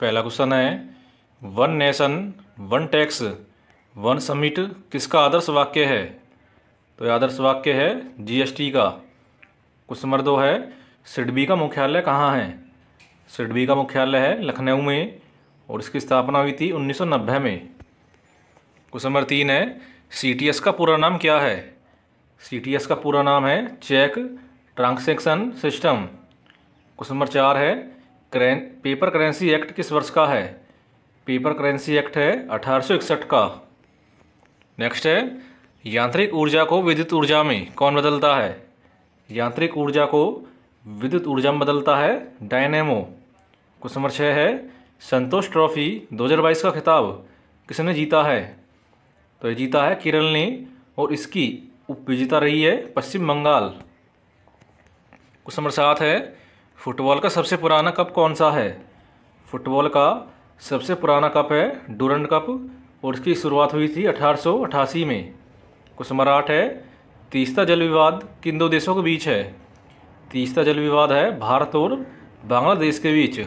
पहला क्वेश्चन है one nation one tax one summit किसका आदर्श वाक्य है तो आदर्श वाक्य है जीएसटी का क्वेश्चन नंबर दो है सिडबी का मुख्यालय कहाँ है सिडबी का मुख्यालय है लखनऊ में और इसकी स्थापना हुई थी 1990 में क्वेश्चन नंबर तीन है सीटीएस का पूरा नाम क्या है सीटीएस का पूरा नाम है cheque transaction system question number चार है करें पेपर करेंसी एक्ट किस वर्ष का है पेपर करेंसी एक्ट है अठारह का नेक्स्ट है यांत्रिक ऊर्जा को विद्युत ऊर्जा में कौन बदलता है यांत्रिक ऊर्जा को विद्युत ऊर्जा में बदलता है डायनेमो क्वेश्चन नंबर छः है संतोष ट्रॉफी 2022 का खिताब किसने जीता है तो ये जीता है केरल ने और इसकी उपविजेता विजेता रही है पश्चिम बंगाल क्वेश्चन नंबर सात है फुटबॉल का सबसे पुराना कप कौन सा है फुटबॉल का सबसे पुराना कप है डूरंड कप और इसकी शुरुआत हुई थी अठारह में नंबर आठ है तीसरा जल विवाद किन दो देशों के बीच है तीसरा जल विवाद है भारत और बांग्लादेश के बीच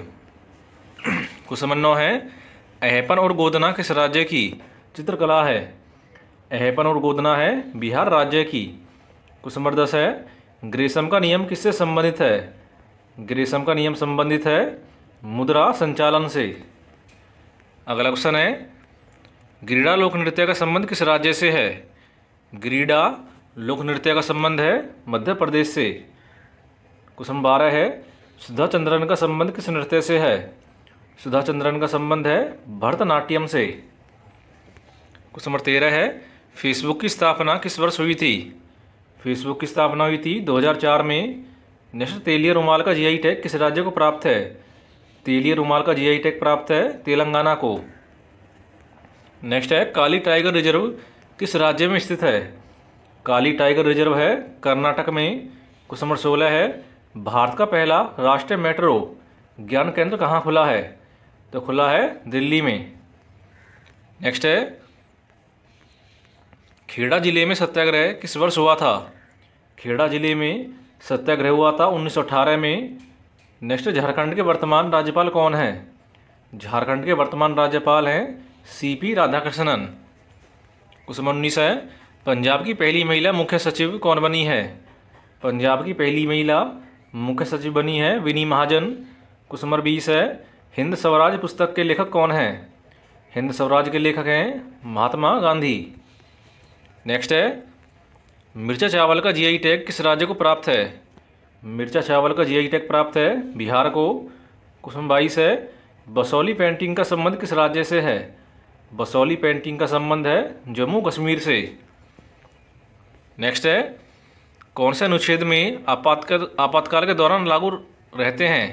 नंबर नौ है अहपन और गोदना किस राज्य की चित्रकला है अहपन और गोदना है बिहार राज्य की नंबर दस है ग्रेसम का नियम किससे संबंधित है ग्रीसम का नियम संबंधित है मुद्रा संचालन से अगला क्वेश्चन है ग्रीडा लोक नृत्य का संबंध किस राज्य से है ग्रीडा लोक नृत्य का संबंध है मध्य प्रदेश से क्वेश्चन बारह है सुधा चंद्रन का संबंध किस नृत्य से है सुधा चंद्रन का संबंध है भरतनाट्यम से क्वेश्चन नंबर तेरह है फेसबुक की स्थापना किस वर्ष हुई थी फेसबुक की स्थापना हुई थी 2004 में नेक्स्ट तेलिया रुमाल का जीआई टैग किस राज्य को प्राप्त है तेलिया रुमाल का जीआई टैग प्राप्त है तेलंगाना को नेक्स्ट है काली टाइगर रिजर्व किस राज्य में स्थित है काली टाइगर रिजर्व है कर्नाटक में क्वेश्चन नंबर सोलह है भारत का पहला राष्ट्रीय मेट्रो ज्ञान केंद्र कहाँ खुला है तो खुला है दिल्ली में नेक्स्ट है खेड़ा जिले में सत्याग्रह किस वर्ष हुआ था खेड़ा जिले में सत्याग्रह हुआ था 1918 में नेक्स्ट झारखंड के वर्तमान राज्यपाल कौन हैं झारखंड के वर्तमान राज्यपाल हैं सी पी राधाकृष्णन क्वेश्चन उन्नीस है पंजाब की पहली महिला मुख्य सचिव कौन बनी है पंजाब की पहली महिला मुख्य सचिव बनी है विनी महाजन क्वेश्चन नंबर बीस है हिंद स्वराज पुस्तक के लेखक कौन हैं हिंद स्वराज के लेखक हैं महात्मा गांधी नेक्स्ट है मिर्चा चावल का जीआई टैग किस राज्य को प्राप्त है मिर्चा चावल का जीआई टैग प्राप्त है बिहार को क्वेश्चन बाईस है बसौली पेंटिंग का संबंध किस राज्य से है बसौली पेंटिंग का संबंध है जम्मू कश्मीर से नेक्स्ट है कौन से अनुच्छेद में आपातकाल आपातकाल के दौरान लागू रहते हैं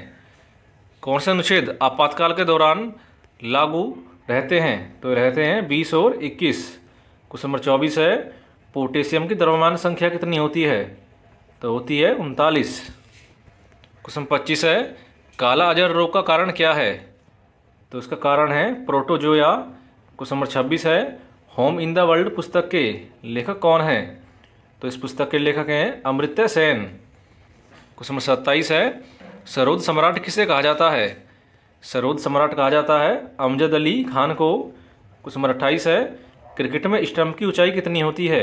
कौन से अनुच्छेद आपातकाल के दौरान लागू रहते हैं तो रहते हैं बीस और इक्कीस क्वेश्चन नंबर चौबीस है पोटेशियम की द्रव्यमान संख्या कितनी होती है तो होती है उनतालीस क्वेश्चन पच्चीस है काला अजर रोग का कारण क्या है तो इसका कारण है प्रोटोजोया क्वेश्चन नंबर छब्बीस है होम इन द वर्ल्ड पुस्तक के लेखक कौन हैं तो इस पुस्तक के लेखक हैं अमृत्य सेन क्वेश्चन नंबर सत्ताईस है सरोद सम्राट किसे कहा जाता है सरोद सम्राट कहा जाता है अमजद अली खान को क्वेश्चन नंबर अट्ठाईस है क्रिकेट में स्टंप की ऊंचाई कितनी होती है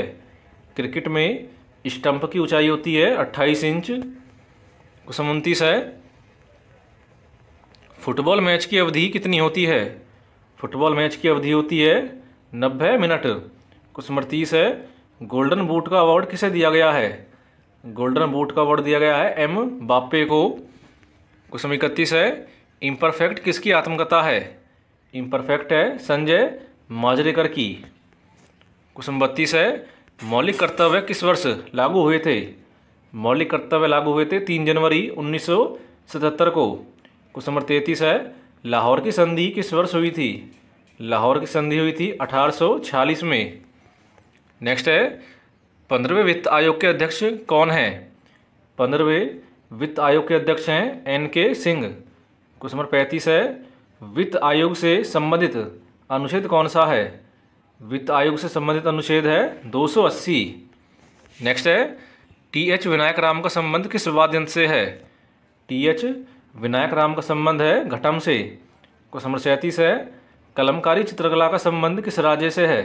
क्रिकेट में स्टंप की ऊंचाई होती है अट्ठाईस इंच क्वेश्चन उनतीस है फुटबॉल मैच की अवधि कितनी होती है फुटबॉल मैच की अवधि होती है नब्बे मिनट क्वेश्चन तीस है गोल्डन बूट का अवार्ड किसे दिया गया है गोल्डन बूट का अवार्ड दिया गया है एम बापे को क्वेश्चन इकतीस है इम्परफेक्ट किसकी आत्मकथा है इम्परफेक्ट है संजय माजरेकर की क्वेश्चन बत्तीस है मौलिक कर्तव्य किस वर्ष लागू हुए थे मौलिक कर्तव्य लागू हुए थे तीन जनवरी 1977 को क्वेश्चन नंबर तैंतीस है लाहौर की संधि किस वर्ष हुई थी लाहौर की संधि हुई थी 1846 में नेक्स्ट है पंद्रहवें वित्त आयोग के अध्यक्ष कौन है पंद्रहवें वित्त आयोग के अध्यक्ष हैं एन के सिंह क्वेश्चन नंबर पैंतीस है वित्त आयोग से संबंधित अनुच्छेद कौन सा है वित्त आयोग से संबंधित अनुच्छेद है 280 नेक्स्ट है टी एच विनायक राम का संबंध किस विवाद से है टी एच विनायक राम का संबंध है घटम से क्वेश्चन नंबर सैंतीस है कलमकारी चित्रकला का संबंध किस राज्य से है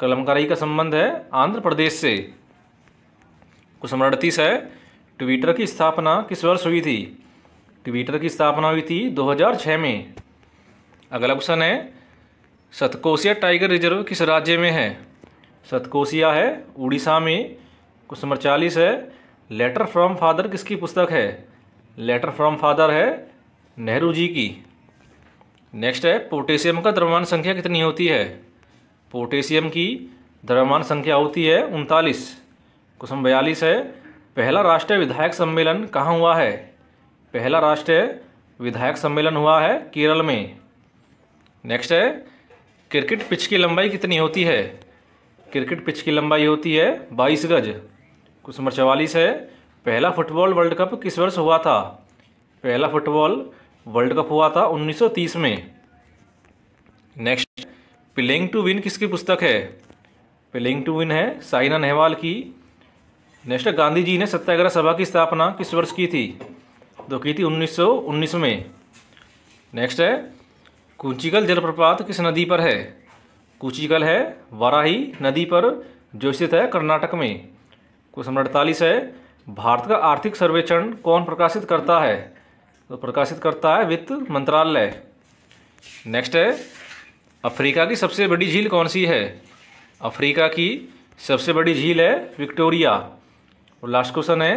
कलमकारी का संबंध है आंध्र प्रदेश से क्वेश्चन नंबर अड़तीस है ट्विटर की स्थापना किस वर्ष हुई थी ट्विटर की स्थापना हुई थी 2006 में अगला क्वेश्चन है सतकोसिया टाइगर रिजर्व किस राज्य में है सतकोसिया है उड़ीसा में क्वेश्चन नंबर चालीस है लेटर फ्रॉम फादर किसकी पुस्तक है लेटर फ्रॉम फादर है नेहरू जी की नेक्स्ट है पोटेशियम का द्रव्यमान संख्या कितनी होती है पोटेशियम की द्रव्यमान संख्या होती है उनतालीस क्वेश्चन बयालीस है पहला राष्ट्रीय विधायक सम्मेलन कहाँ हुआ है पहला राष्ट्रीय विधायक सम्मेलन हुआ है केरल में नेक्स्ट है क्रिकेट पिच की लंबाई कितनी होती है क्रिकेट पिच की लंबाई होती है बाईस गज कुछ नंबर चवालीस है पहला फुटबॉल वर्ल्ड कप किस वर्ष हुआ था पहला फुटबॉल वर्ल्ड कप हुआ था 1930 में नेक्स्ट प्लेइंग टू विन किसकी पुस्तक है प्लेइंग टू विन है साइना नेहवाल की नेक्स्ट गांधी जी ने सत्याग्रह सभा की स्थापना किस वर्ष की थी तो की थी 1919 में नेक्स्ट है कुंचिकल जलप्रपात किस नदी पर है कुचिकल है वाराही नदी पर जो स्थित है कर्नाटक में क्वेश्चन नंबर अड़तालीस है भारत का आर्थिक सर्वेक्षण कौन प्रकाशित करता है तो प्रकाशित करता है वित्त मंत्रालय नेक्स्ट है अफ्रीका की सबसे बड़ी झील कौन सी है अफ्रीका की सबसे बड़ी झील है विक्टोरिया और लास्ट क्वेश्चन है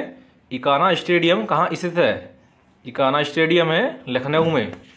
इकाना स्टेडियम कहाँ स्थित है इकाना स्टेडियम है लखनऊ में